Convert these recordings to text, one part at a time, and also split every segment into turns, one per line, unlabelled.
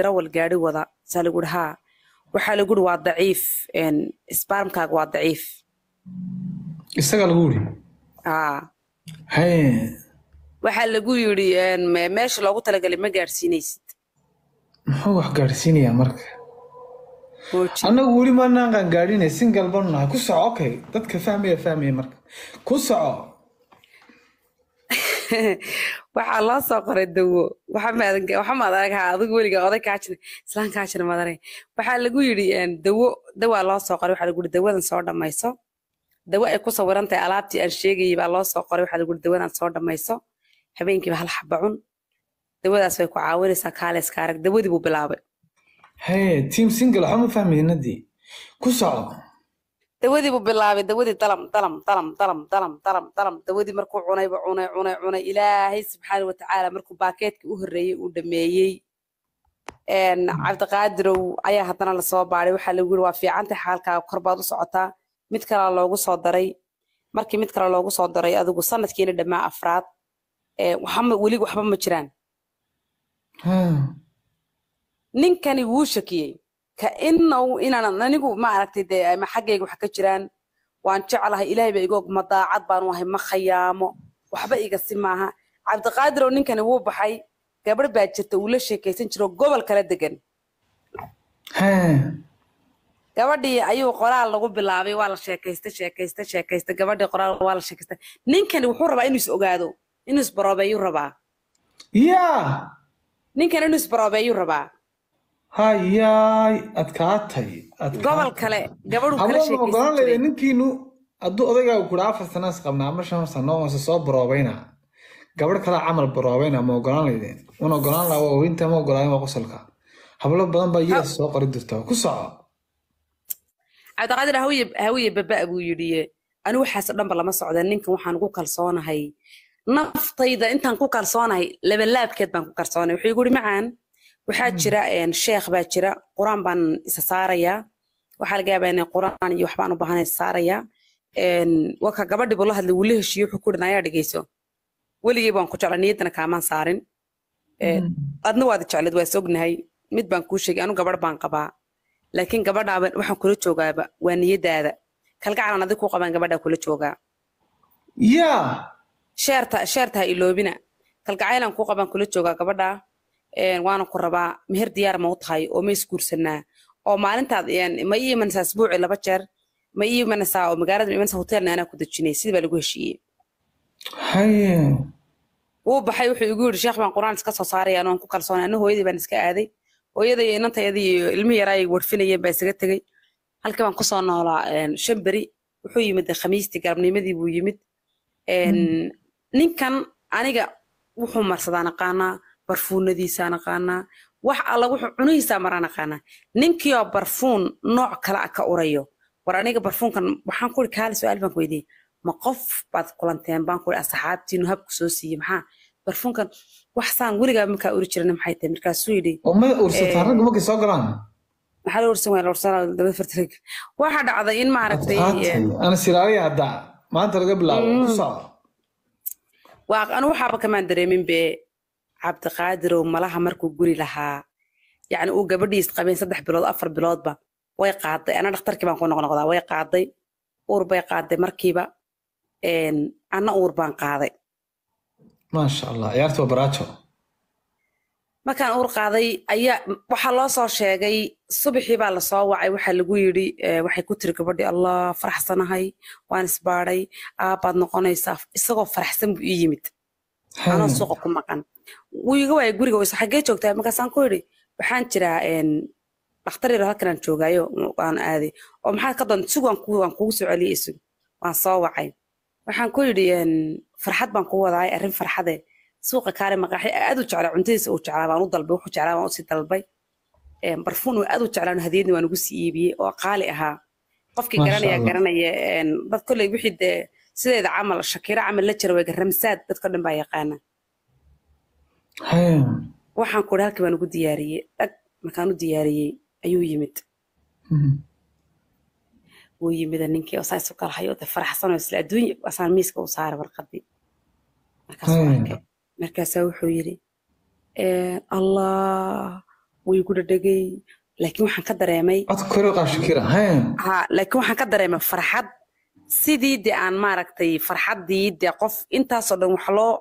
darawal gaari wada saa lagui haa waxaa lagui waa daciif sbarmkaaga waa daciif isagaa lagu yiri waxaa lagu yiri meesha loogu talagalay ma gaadhsiinaysid
muxuu wax gaadhsiinayaa marka annagu weli ma naanqaan gaadhine ku soco okay dadka fahmaya fahmaya marka ku soco
waxaa loo soo qoray dawo waxamaad araghaa adigu weligaa oday kaajina madare waxaa lagu yidhi dawo dawaa loo soo qoray waxaa lagu yidhi dawadan soo dhamayso dawo ay ku sawiran alaabtii aan sheegayay baa loo soo qoray waxaa lagu yidhi dawadan soo dhamayso habeenkiiba hal xabacun cun dawadaas way ku caawinaysaa kaaleyska dawadii buu bilaabay
hee tiam single waxba ma fahmayinadii ku soco
dawadii buu bilaabay dawadii dalam dalam dalam dalam dalam dalam dalam dawadii markuu cunayba cunay cunay cunay ilaahay subxaana watacaala markuu baakeetkii u horreeyey uu dhameeyey cabdiqaadirow ayaa haddana lasoo baadhay waxaa lagu yiri waa fiicantahay xaalkaaga kor baad u socotaa mid kalaa loogu soo daray markii mid kale loogu soo daray adigu sanadkiina dhammaa afraad weli waxba ma jiraan hmm. ninkani wuu shakiyey kainaw inaan anigu ma aragtay dee xaggayga wax ka jiraan waan jeclahay ilaahay ba igoog ma daacad baanu ahay ma khayaamo waxba igasi maaha cabdiqaadir ninkani wuu baxay gabadh baa jirta uu la sheekaysan jiro gobol kala degan gabadhii ayuu qoraal lagu bilaabay waa la sheekaysta sheekaysta sheekaysta gabadhii qoraal waa la sheekaysta ninkani wuxuu rabaa inuu is ogaado inuu isbaroobeeyuu rabaa ya ninkani inuu isbaroobeeyuu rabaa
hayaay adkaatay gobol kale
gabadhugolaan leeda
ninkiinu hadduu odaygaa kuri afar sanaas qabnaa ama shan sano oonse soo baroobayna gabadh kalaa camal baroobayna ma ogolaan leydeen un ogolaan laha waa ogeynta ma ogolaayen waa qosolka hablo badan baa yees soo qori dirta ku soco
cabdiqaadir hawiye hawiye baba buu yidhi anigu waxaas dhanba lama socda ninkan waxaan ku kalsoonahay naftayda intaan ku kalsoonahay labalaabkeed baan ku kalsoonay wuxuu igu yidhi macaan waxaa hmm. jira sheekh baa jira qur-aan baan isa saarayaa waxaa laga yaabaa inay qur-aan iyo waxbaan u baahanay saarayaa waka gabadhibu la hadlay wuu la heshiiye wuxuu ku dhan ayaa dhegeyso weligey baan ku jecla niyaddana kaamaan saarin hmm. adna waad jeclad waa is ognahay mid baan kuu sheegay anu gabadh baan qabaa laakiin gabadhaaba waxaan kula joogaaba waa niyadaada kalgacalan adig ku qabaan gabadhaa kula joogaa ya sheerta sheerta ha iloobina kalgacaylan kuu qabaan kula joogaa gabadhaa waana ku rabaa meher diyaar ma u tahay oo ma isguursanaa oo maalintaad ma i imanaysaa asbuuci laba jeer ma i imanaysaa oo magaalada ma imanaysaa hotelna anaa ku dejinay sida baa lagu heshiiyey wuu baxay wuxuu igu yidhi sheekh baan qur-aan iska soo saaray anoon ku kalsoonay ana hooyadii baan iska aaday hooyada iyo inantayada iyo ilmi yaraa warfinayeen baan isaga tegey halkii baan kusoo noolaa shan beri wuxuu yimid khamiistii galabnimadii buu yimid hmm. ninkan aniga wuxuu marsadaan aqaanaa barfuunadiisaan aqaanaa wax alla wuxuu cunihiisaa maraan aqaanaa ninkiioo barfuun nooc kale a ah ka urayo war aniga barfuunkan waxaan kuri kaali su-aal baan ku weydiiyey ma qof baad kulanteen baan kuri asxaabtiinu habku soo siiyey maxaa barfuunkan waxsaan weligaa markaa uri jirana maxay tahay markaasuu yidhi umada ursataa rag
umakay soo galaan
maxaa la ursan wayaa ursan daba fartarag waxaa dhacday in maaragtay ana
hadda maanta laga bilaabo mm.
waa anu waxaaba kamaan dareemin bee cabdiqaadirow malaha markuu guri lahaa yacni uu gabadhiis qabeyn saddex bilood afar biloodba way qaaday ana dhakhtarkii baan ku noqnoqdaa way qaaday uur bay qaaday markiiba anna uur baan qaaday
maasha allah ciyaarta baraajo
markaan uur qaaday ayaa waxaa loo soo sheegay subaxii baa lasoo wacay waxaa lagu yidhi waxay ku tiri gabadhi allah faraxsanahay waan isbaadhay aabaad noqonaysaa isagoo faraxsan buu ii yimid anoo suuqa ku maqan wuu iga guriga wayso xaggee joogtaa markaasaan ku idhi waxaan jiraa dhakhtar yar halkanaan joogaayo aan aaday oo maxaad ka doonta isig waan kuugu soo celiyay isig waan soo wacay waxaan ku yidhi farxad baan kuu wadaay arrin farxade suuqa kaare maqaaxi aad u jeclaa cuntadiisa uu jeclaa baan u dalbay wuxuu jeclaa baan usii dalbay barfuun uu aad u jeclaa hadiyadni waan ugu sii iibiyey oo qaali ahaa qofkii garanaya garanaya dad kolley wixii dee sideeda camal shakiiro camal la jira weyga ramsaad dadka dhan baa yaqaana waxaan ku uri halka baan ugu diyaariyey dhag markaan u diyaariyey ayuu yimid mm-hmm. wuu yimida ninkii oo saas u kala hayo de faraxsanoo isla adduunya asaan miiska u saaray warqaddii markaasaa wuxuu yidhi allah way gu dhadhagay laakiin waxaan ka dareemay laakiin waxaan ka dareemay farxad sidii de aan maaragtay farxaddii de qof intaasoo dhan wax loo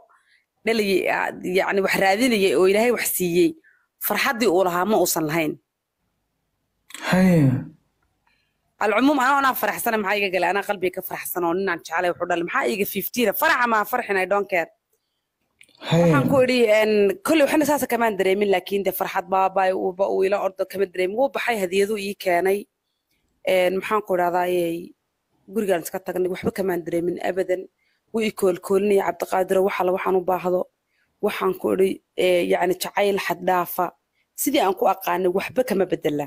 dhaligii ah, yani wax raadinayay oo ilaahay wax siiyey farxaddii uu lahaa ma uusan lahayn alcumuum anoo anaa faraxsana maxaa iga galay anaa qalbiga ka faraxsan oo ninaan jecelay wuxuu dhalay maxaa iga fiftiina faraxa maa farxin i don't care waxaan ku idhi kolley waxna saasa kamaan dareemin laakiin de farxad baabay uuba uu ila ordo kama dareemin wuu baxay hadiyadu ii keenay maxaan ku idhahdaa gurigaan iska tagnay waxba kamaan dareemin abadan wii koolkoolinaya cabdiqaadiro waxala waxaan u baahdo waxaan ku idhi eh, yani jacayl xaddhaafa sidii aan ku aqaanay waxba kama bedela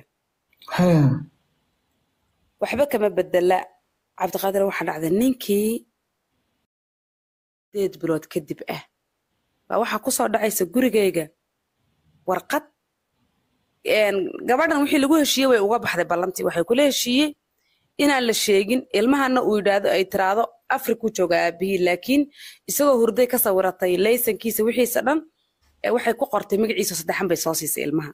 waxba kama bedela cabdiqaadir waxaa dhacday ninkii deed bilood kadib ah baa waxaa kusoo dhacaysa gurigayga warqad gabadhan wixii lagu heshiiyey way uga baxday ballantii waxay kula heshiiyey inaan la sheegin ilmahana uu yidhaahdo ay tiraado afri ku jooga aabihii laakiin isagoo hurday ka sawiratay laysankiisa wixiisa dhan waxay ku qortay magaciisa saddexan bay soo siisay ilmaha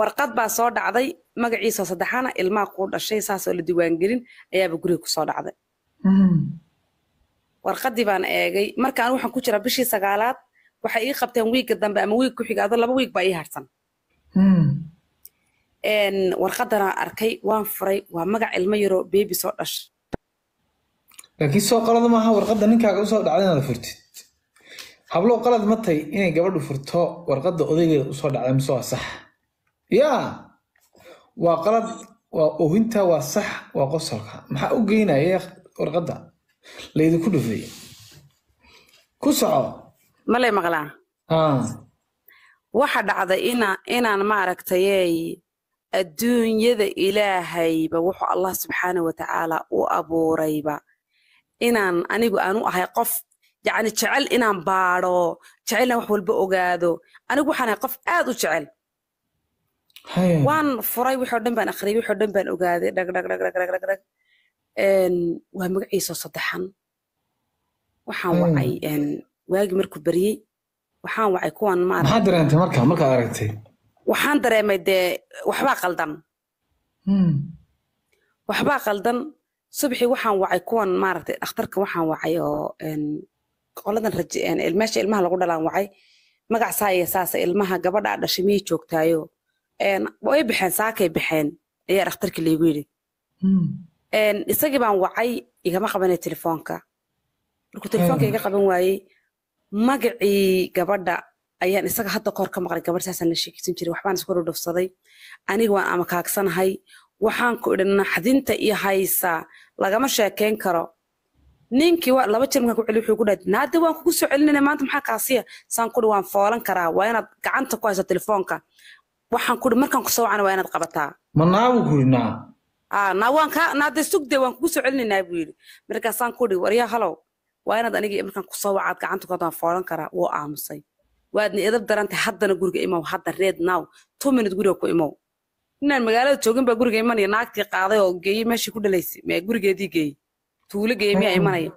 warqad baa soo dhacday magaciisa saddexana ilmaha kuu dhashay saasoo la diiwaangelin ayaaba guriga kusoo dhacday mm-hmm. warqadii baan eegay markaan waxaan ku jira bishii sagaalaad waxay ii qabteen wiigga dambe ama wiig ku xiga laba wiig baa ii harsan mm-hmm warqadanaa arkay waan furay waa magac ilmo yaro bebi soo dhashay
laakiin soo qalad maaha warqadda ninkaaga usoo dhacda inaad furtid hablow qalad ma tahay inay gabadhu furto warqadda odaygeeda usoo dhacda mise waa sax ya waa qalad waa ohinta waa sax waa qosolka maxaa u geynaya warqadda laydinku dhufay ku soco
malay maqlaa waxa dhacday inaan maaragtayey adduunyada ilaahayba wuxuu allah subxaana watacaala u abuurayba inaan anigu aan u ahay qof yacni jecel inaan baadho jecel wax walba ogaado anigu waxaan ahay qof aad u jecel waan furay wixoo dhan baan akhriyay wixoo dhan baan ogaaday dhag waa magaciisoo saddexan waxaan hmm. wacay waagii markuu baryey waxaan wacay kuwan maarata maxaad dareentay marka markaad aragtay waxaan dareemay dee waxbaa qaldan hmm. waxbaa qaldan subxii waxaan wacay kuwan maaragtay dhakhtarka waxaan wacay oo qoladan raji meesha ilmaha lagu dhalaan wacay magacsaa iyo saasa ilmaha gabadha a dhashay miyay joogtaayo way baxeen saakay baxeen ayaa dhakhtarkii laygu yidhi hmm. isagii baan wacay igama qabanay telefoonka markuu telefoonka iga qaban waayey magacii gabadha ayaan isaga hadda koor ka maqlay gabadh saasaan la sheekeysan jiray waxbaan isku dhudhufsaday aniga waan amakaagsanahay waxaan ku idhanna xadinta iyo haysaa lagama sheekeyn karo ninkii laba jir markaan ku celi wuxuu ku dhahay naade waan kugu soo celinayna maanta maxaa kaasiya saan ku waan foolan karaa waa inaad gacanta ku haysa telefoonka waxaan ku markaan ku wacana waa inaad qabataa
ma naabu kuri naa
naa ah, naade sugde waan kugu soo celinaynaa buu yidhi markaasaan ku dhi waryaa halow waa inaad anigii markaan ku wacaad gacanta ku hadaan foolan karaa wuu aamusay waadna edab darantay haddana guriga imow hadda reed now two minute guriga ku imow inaan magaalada joogin baa guriga imanaya naagtii qaaday oo geeyey meeshii ku dhalaysay miyaa gurigeedii geeyey tuulo geeyey miyaa imanaya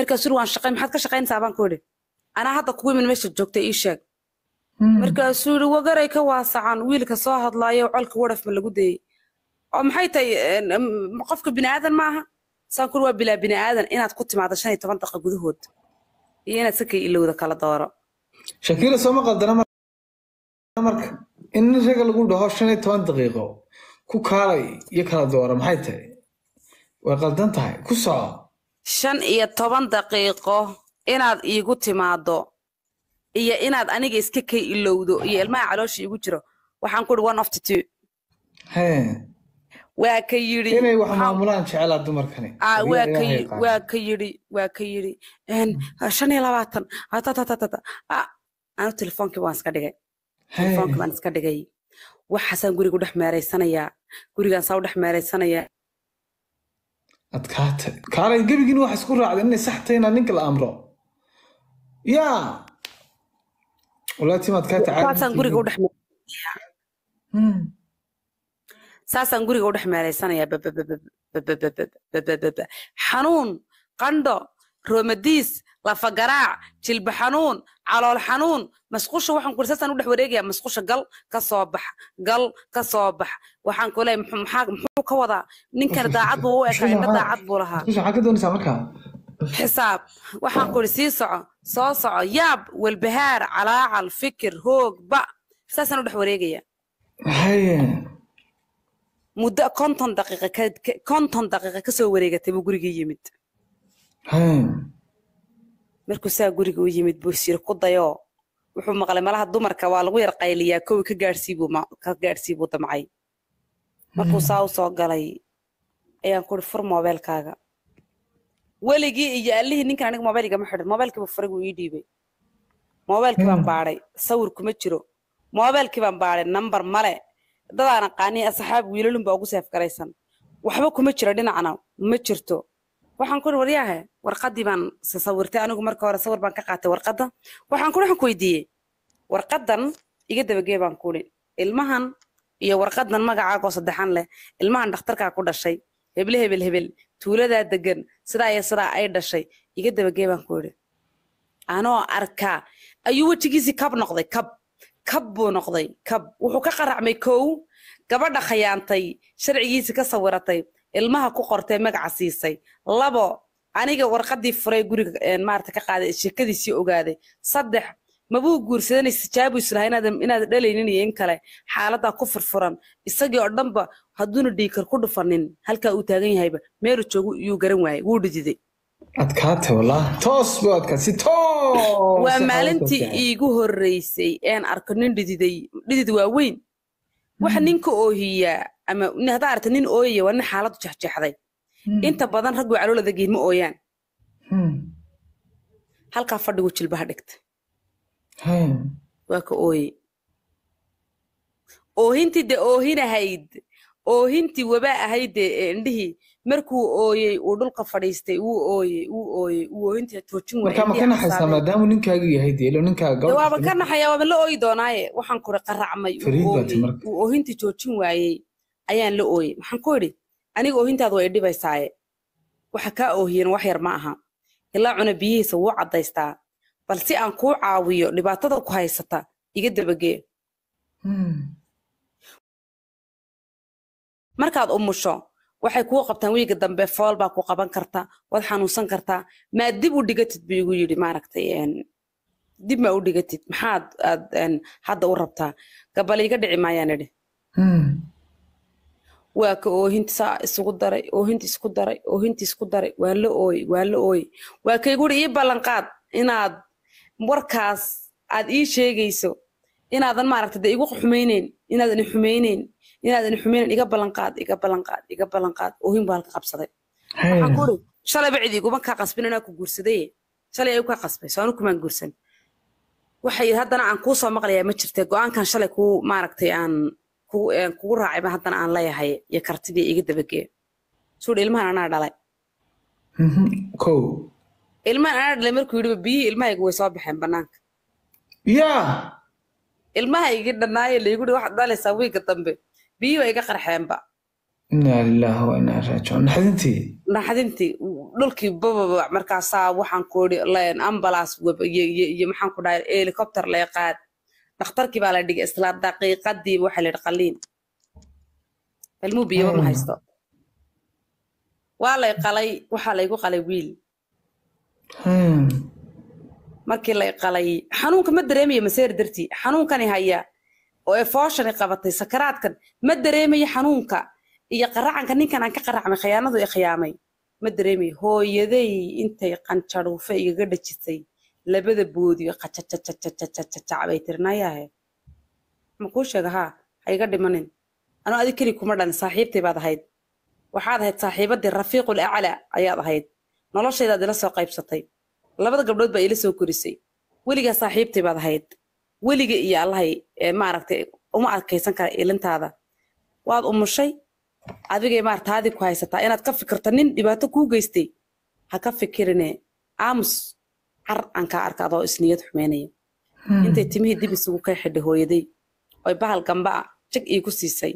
markaasur waan shaqay maxaad ka shaqaynaysaa baan ku idhi anaa hadda kugu imin meesha joogtay ii sheeg hmm. markaasuu yidhi wagaray ka waasacan wiilka soo hadlaayo colka waraf ma lagu dayey oo maxay tahay qofka bini'aadan maaha saan ku waa bilaa bini'aadan inaad ku timaado shan iyo toban daqiiqa gudahood iyo inaad sakay ilowda kala dooro
shakiila sooma qaldana marka in nin raga lagu dhaho shan iyo toban daqiiqo ku kaalay iyo kala doora maxay tahay way qaldan tahay ku soco
shan iyo toban daqiiqo inaad iigu timaado iyo inaad aniga iska kay ilowdo iyo ilmaha caloosha iigu jiro waxaan ku uhi one of the two waa ka yidhi inay wax maamulaan jeclaa dumarkani ah, waa ka yidhi waa ka yidhi hmm. ah, shan iyo labaatan ah, anu telefonkii waan iska dhigay telefonkii baan iska dhigay waxaasaan gurigu dhex meeraysanayaa gurigaan saa u dhex meeraysanayaa
adkaate kaalay gebigiin waxa isku raacday inay sax tahay inaan ninka la amro
yaa walaatima adkaate guriga u dhex meeraysanayaa hmm saasaan guriga u dhex meelaysanayaa xanuun qandho roomadiis lafagaraac jilba xanuun calool xanuun masqusha waxaan kuri saasaan u dhex wareegayaa masqusha gal ka soo baxa gal ka soo baxa waxaan ku muxuu ka wadaa ninkan daacad buu u ekaa inna daacad buu lahaa xisaab waxaan ku sii soco soo soco yaab walbahaar calaacal fikir hoog ba saasaan u dhex wareegayaa muddo konton daqiiqa konton daqiiqa ka wareegatay buu gurigii yimid markuu saa guriga u yimid buu shir ku dayoo wuxuu maqlay malaha dumarka waa lagu yar qayliyaa kow ka gaadhsii buu damcay markuu hmm. saa u galay ayaan ku uri fur moobeelkaaga weligii iyo allihii ninkan aniga moobeelka ma xidhan moobeelkiiba furay wuu ii dhiibay moobeelkii baan hmm. baadhay sawir kuma jiro moobeelkii baan baadhay nambar male dadaan aqaani asxaab wiilalun baa ugu seef garaysan waxba kuma jiro dhinacna ma jirto waxaan kuri waryaahe warqadii baan sawirtay anigu marka hore sawir baan ka qaatay warqada waxaan kuri waxaan ku weydiiyey warqaddan iga dabagee baan kuhi ilmahan iyo warqaddan magacaagoo saddexan leh ilmahan dhakhtarkaa ku dhashay heble hebel hebel tuuladaa degan sidaa iyo sidaa ay dhashay iga dabagee baan ku anoo arkaa ayuu wejigiisii kab noqday kab kab buu noqday kab wuxuu ka qaracmay kow gabadha khayaantay sharcigiisa ka sawiratay ilmaha ku qortay magaca siisay labo aniga warqadii furay guriga maarata ka qaaday shirkadiisii ogaaday saddex mabuu guursadanay sijaabu islaha inaad dhalaynin iyo in kale xaaladaa ku furfuran isagii oo dhanba hadduuna dhiikar ku dhufanin halkaa uu taagan yahayba meelu joogu yuu garan waayey wuu dhididay
adkaatay wallah toos buu adkaa si toos waa maalintii iigu
horreysay ean arko nin dhididay dhidid waaweyn waxa hmm. ninka oohiyaa ama haddaa arta nin ooyaya waa nin xaaladdu jexjexday hmm. inta badan rag waa caloolada geyn ma ooyaan hmm. halkaa fadhigu jilbaha dhigta waa ka ooye oohintii de dee ahayd oohintii wabaa ahayd dee indhihii markuu ooyey uu dhulka fadhiistay wuu ooyey wuu ooyey wuu ooyinta toojin markaama ka naxaysaa
maadaamuu ninkaagu yahay deelo ninkaagawaaba ka
naxaya waaba la ooyi doonaaye waxaan kuri qaracmay wuu oohinta joojin waayey ayaan la ooyey waxaan ku idhi aniga oohintaadu way dhibaysaaye waxa kaa oohiyen wax yar ma aha ilaa cuna biyihiisa wuu caddaystaa bal si aan kuu caawiyo dhibaatada ku haysata iga dabagee hmm. markaad umusho waxay kuu qabtaan wiiga dambe fool baa ku qaban karta waad xanuunsan kartaa maa dib u dhigatid buu igu yidhi maaragtay dib ma u dhigatid maxaad aad hadda u rabtaa gabal iga dhici maayaan idhi hmm. waa ka oohinti saa isugu daray oohinti isku daray oohinti isku daray waa la ooy waa la ooy waa kayguri ii ballanqaad inaad warkaas aad ii sheegayso inaadan maaragtay dee igu xumayneyn inaadan i xumayneyn inaadan xumaynan iga balanqaad iga ballanqaad iga ballanqaad oohin baa halka qabsaday waxaan ku uri shalayba cid iguma kaa qasbin anaa ku guursadaye shalay ay ukaa qasbay soo kumaan guursan waxay haddana aan kuu maqlayaa ma jirte go-aankan shalay kuu maaragtay aan kugu raacayba haddana aan leeyahay iyo kartidii iga dabagee suudhi ilmahan anaa dhalay
mm-hmm. ko
ilmahan anaa dhalay markuu yidhiba biyihii ilmahayga way soo baxeen bannaanka yaa ilmahaygii dhannaaye laygu dhi waxaad dhalaysaa wiiga dambe biyuu iga qarxeenba
inaa lilaahi wa raajicuun naxdintii
naxdintii dhulkii bababa markaasaa waxaan ku idhi ambalaas iyo maxaan ku dhahay helicopter leeqaad dhakhtarkii baa la dhigay isla daqiiqadiiba waxaa layidhi qaliin ilmuu biyaba ma haysto waa lay qalay waxaa laygu qalay wiil markii lay qalay xanuunka ma dareemaya maseer dartii xanuunkani hayaa oo ee fooshanay qabatay sakaraadkan ma dareemaya xanuunka iyo qaracanka ninkan aan ka qaracmay khiyaanadu i khiyaamay ma dareemaya hooyaday intay qanjaruufe igaga dhajisay labada boodiyo qacacacacacacacabay ma kuu sheega haa ha iga dhimanin anoo adi keli kuma dhalin saaxiibtay baad ahayd waxaad ahayd saaxiibaddii rafiiqul acla ayaad ahayd noloshaydaad ila soo qaybsatay labada gabdhood baa ila soo korisay weligaa saaxiibtay baad ahayd weliga iyo allahay ee maaragtay uma adkaysan kara ilintaada waad umushay adigay maar taadii ku haysataa inaad ka fikirto nin dhibaato kuu geystay ha ka fikirine aamus car aan kaa arka adoo isniyad xumaynaya hmm. intay timihii dib isugu kay xidhay hooyaday oy bahal gamba a ah, jag iigu siisay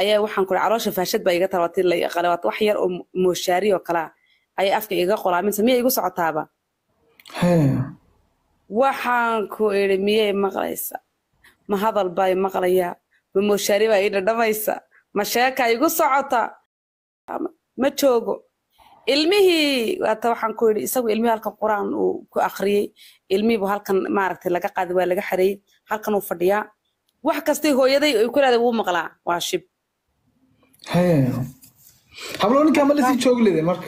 ayaa waxaan ku caloosha faashad baa iga talabatay qalawad wax yar oo mooshaari oo kalea ah. ayay afka iga qolaaminsa miya igu socotaaba waxaan ku idhi miyay maqlaysa ma hadal baa i maqlayaa ma mooshaari baa idhadhamaysa ma sheeka igu socota ma joogo ilmihii waata waxaan ku idhi isagu ilmihii halkan qur-aan uu ku akhriyey ilmihiibu halkan maaragtay laga qaaday waa laga xareeyey halkan uu fadhiyaa wax kastay hooyaday ay ku leedahay wuu maqlaa waa shib
hablo ninkaa ma lasii joog marka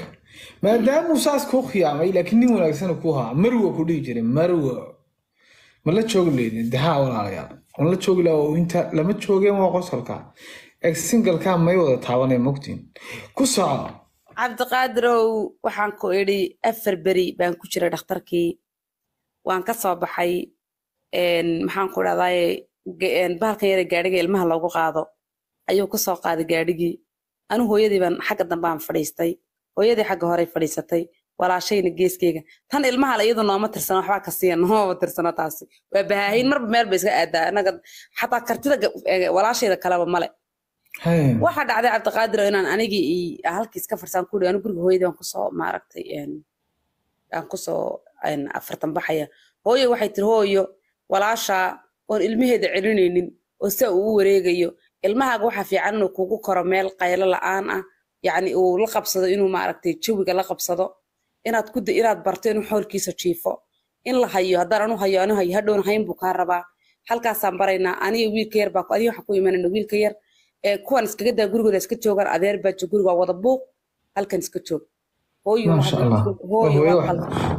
maadaamuu saas kuu khiyaamay laakiin nin wanaagsan ku haa marwo ku dhihi jiray marwo ma la joogi leedin dehaa walaalayaal ma la joogi laa inta lama joogeen waa qosolka ee may wada taabanaya mogtiin ku soco
cabdiqaadirow oh, waxaan ku idhi afar beri baan ku jiray dhakhtarkii waan ka soo baxay maxaan ku dhahdaye bahalkan yara gaadhiga ilmaha loogu qaado ayuu ka soo qaaday gaadhigii anu hooyadii baan xagga dambaan fadhiistay hooyadii xagga horey fadhiisatay walaashayna geeskeyga tan ilmahal iyadu nooma tirsana waxbaa ka siiya nooma tirsana taasi waa bahaahiin marba meel bay iska aadaa anaga xataa kartida walaashayda kaleba male waxaa dhacday cabdiqaadir inaan anigii halkii iska farsaan kuli anu guriga hooyadii aan kusoo maaragtay aan kusoo afartan baxaya hooyo waxay tiri hooyo walaashaa oon ilmaheeda celinaynin oo sa uu wareegayo ilmahaaga waxaa fiican inuu kugu koro meel qaylo la-aan ah yani uu la qabsado inuu maaragtay jawiga la qabsado inaad ku inaad barto inuu xoolkiisa jiifo in la hayo haddaan anu hayo anu hayo hadhowna hayn buu kaa rabaa halkaasaan baraynaa aniga wiilka yar baa adiga waxaan ku imanayna wiilka yar ee kuwan iskaga daa gurigooda iska joogaan adeer baa jo guriga wada buuq halkan iska joog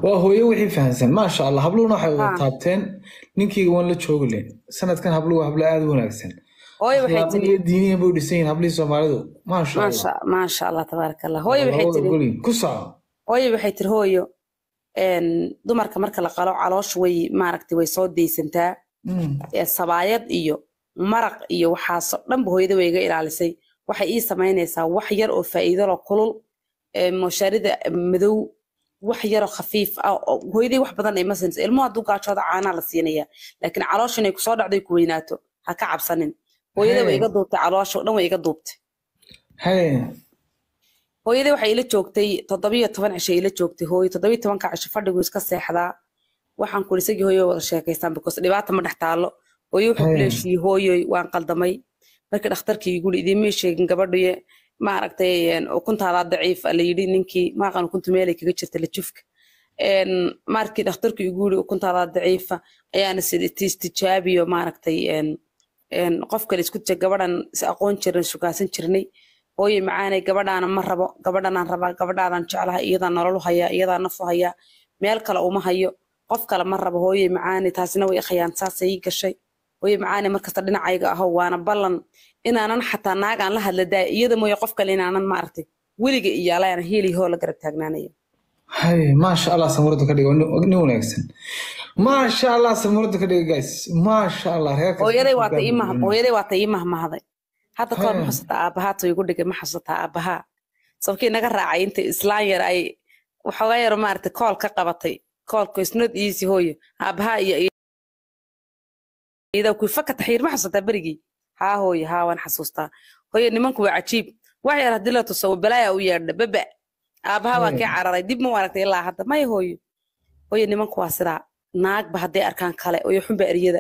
waa hooye wixii fahansan maasha allah habluhuna waxay wada taabteen ninkiiga waan la joogi len sanadkan habluhu hablo aada u wanaagsan hooy waxay tiri diiniyan bay u hablihii soomaalidu
maasha allah tabaaraka hooyo waxay tiri hooyo waxay tiri hooyo dumarka marka la qalo caloosha way maaragtay way soo deysantaa mm. sabaayad iyo maraq iyo waxaasoo dhanba hooyada way iga ilaalisay waxay ii samaynaysaa wax yar oo faa'iidolo kulul mooshaarida madow wax yaroo khafiif ah hooyaday wax badan ay ma ilmuhu hadduu gaajooda caanaa la siinayaa laakiin caloosha inay kusoo dhacday ku weynaato ha ka cabsanin hooyada way iga duubtay caloosho dhan way iga duubtay hooyadii waxay ila joogtay toddobiyo toban cisho ila joogtay hooyo toddobiyo tobanka cisho fadhigu iska seexdaa waxaan kuli isagii hooyo wada sheekaystaan because dhibaata ma dhex taalo hooyo wuxuu kuleeshiyey hooyoy waan qaldamay markii dhakhtarkii iguli idiimay sheegin gabadhuye maaragtay ukuntaada daciif la yidhi ninkii maaqan ukunta meelay kaga jirta la jufka markii dhakhtarku iguli ukuntaada daciifa ayaana istijaabiyo maaragtay qof kale isku jira gabadhan is aqoon jirna sugaasan jirnay hooye macaanay gabadhaana ma rabo gabadhanaan rabaa gabadhaadan jeclaha iyadaa nololu hayaa iyadaa nafu hayaa meel kale uma hayo qof kale ma rabo hooye macaane taasina way khayaan saasay ii gashay hooye macaane markasta dhinacayga aho waana ballan inaanan xataa naagaan la hadla daaya iyada mooye qof kale inaanan maaragtay weliga iyo alaana heelihoo la garab taagnaanaya
maasha allah samurada ka dhigo nin wanaagsan maasha allah samurada ka dhigo guys maasha allah hooyaday waata imah
hooyaday hadda kahor ma xasuutaa aabbahaa to igu dhigay ma xasuutaa aabbahaa sababkii naga raacay inta islaan yar ay waxoogaa yar maaragtay kool ka qabatay koolka isnod easy hooyo aabbahaa iyo iyada kuy faka taxyiir ma xasuutaa berigii haa hooyo haa waan xasuustaa hooyo nimanku waa cajiib wax yar haddii la tuso balaaya u yeedha baba aabaha waa kii hmm. cararay dib ma waaragtay ilaa hadda maya hooyo hooyo nimanku sidaa naagba hadday arkaan kale oyo xunba eryada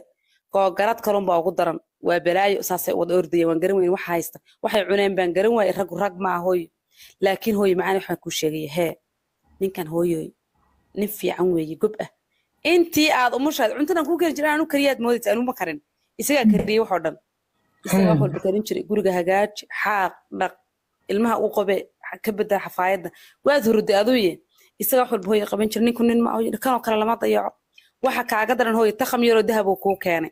googarad kalunbaa ugu daran waa balaayo saasay wada ordaya waan garan weyn waxa haysta waxay cuneen baan garan waayey raggu rag maa hooyo laakiin hooyo macaan waxaan kuu sheegaya hee ninkan hooyoy nin fiican weeye gob ah intii aad umushaad cuntadan kuu kari jiran anu kariyaad moodaysa anuma karin isagaa hmm. kariyey waxoo dhan isagaa hmm. wax walba karin jiray guriga hagaaji xaaq dhaq ilmaha u qobe ka bedaa xafaayadda waad horoday aduuye isagaa wax walba hooya qaban jir ninku nin ma kanoo kale lama dayaco waxa kaaga daran hooya taqam yaroo dahab uu kuu keenay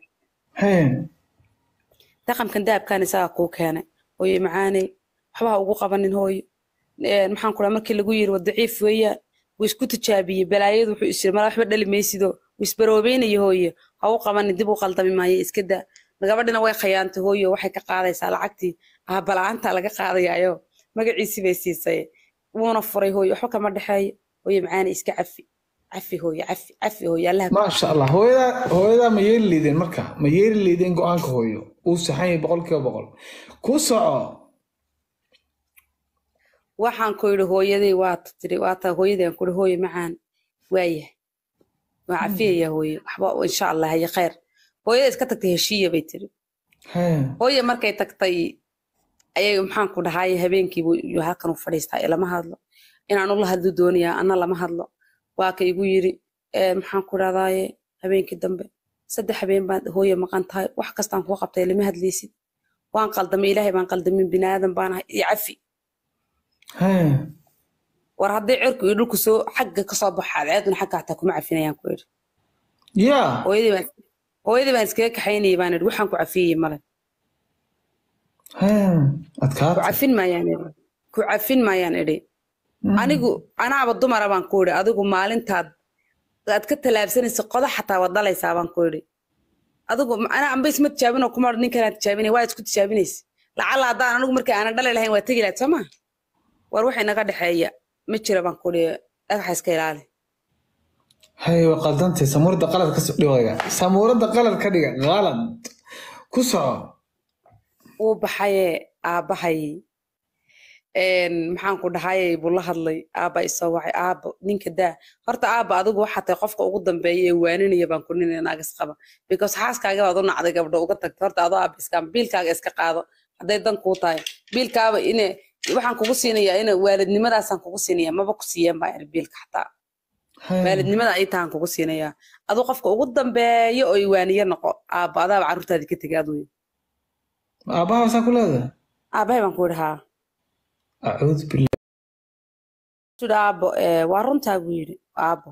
taqamkan dahabkan isagaa kuu keenay hooye macaaney waxbaha ugu qabanin hooyo maxaan kuraa markii lagu yiri wadaciif weeyaan wuu isku tijaabiyey balaayadu wuxuu is mala waxba dhali maysidoo wuu isbaroobeynaya hooye ha u qabanin dib u qaldami maayo iska gabadhina way khayaantay hooyo waxay ka qaadaysaa lacagtii ahbala-aantaa laga qaadayaayo magaciisi bay siisay wuuna furay hooyo waxba kama dhexeeyo hooyo macaana iska cafi cafi hooyo cafi cafi hooyo allah maasha allah
hooyadaa hooyadaa ma yeeli leedeen marka ma yeeli leedeen go-aanka hooyo uu saxan yahay boqol boqol ku soco
waxaan ku yidhi hooyaday waata tiri waata hooyadaan ku hooyo macaan waayahay waa cafiyaya hooyo waxba insha allah haye khayr hooyada iska tagtay heshiiya bay tiri hooyo markay tagtay ayaga maxaan ku dhahay habeenkiibu halkan u fadhiistaa ee lama hadlo inaan ula hadli doonaya ana lama hadlo waaka igu yiri maxaan ku dhadaaye habeenkii dambe saddex habeen baan hooye maqan tahay wax kastaan kuu qabtay lama hadlaysid waan qaldamay ilaahay baan qaldamin binaadan baan ahay iyo cafi war haddii cirku iyo dhulku soo xagga kasoo baxaad ceedun xagga hataa kuma cafinayaan ku idhi hooyadii baan iskaga kaxaynayay baan idhi waxaan ku cafiyey male
kucafin
maayaan ku cafin maayaan idhi anigu anaaba dumara baan ku idhi adigu maalintaad aad ka tallaabsanaysa qoda xataa waad dhalaysaa baan ku idhi adigu anaa isma tijaabinoo kuma nin kanaad tijaabinay waa isku tijaabinaysa lacalla haddaan anigu markii aanan dhali lahayn waa tegi lahayd soo war waxa inaga dhexeeya ma jira baan ku idhi dhagaxa iska ilaali
hay waa qaldantay samuuradda qalad ka dhiwaya samuuradda qalad ka dhiga qalad ku soco
wuu baxayee aabahayy maxaan ku dhahayey buu la hadlay aaba isoo wacay aaba ninka daa horta aaba adigu waxaa qofka ugu dambeeya ee waaninaya baan ku nina naagas qaba because xaaskaaga baad u nacday gabdho uga tagta horta adoo aaba iska biilkaaga iska qaado hadday dan kuu tahay biilkaaba ine waxaan kugu siinayaa ina waalidnimadaasaan kugu siinaya maba ku siiyeen baa iri biilka xataa waalidnimada ay tahan kugu siinayaa aduu qofka ugu dambeeyo oo iwaaniyo noqo aaba adaaba carruurtaadi ka tegay aduu
Aabaha hoosaa ku leedahay?
Aabahay baan ku idhahaa.
Acuud billah.
Tudha eh, waa runtaa buu yidhi aabbo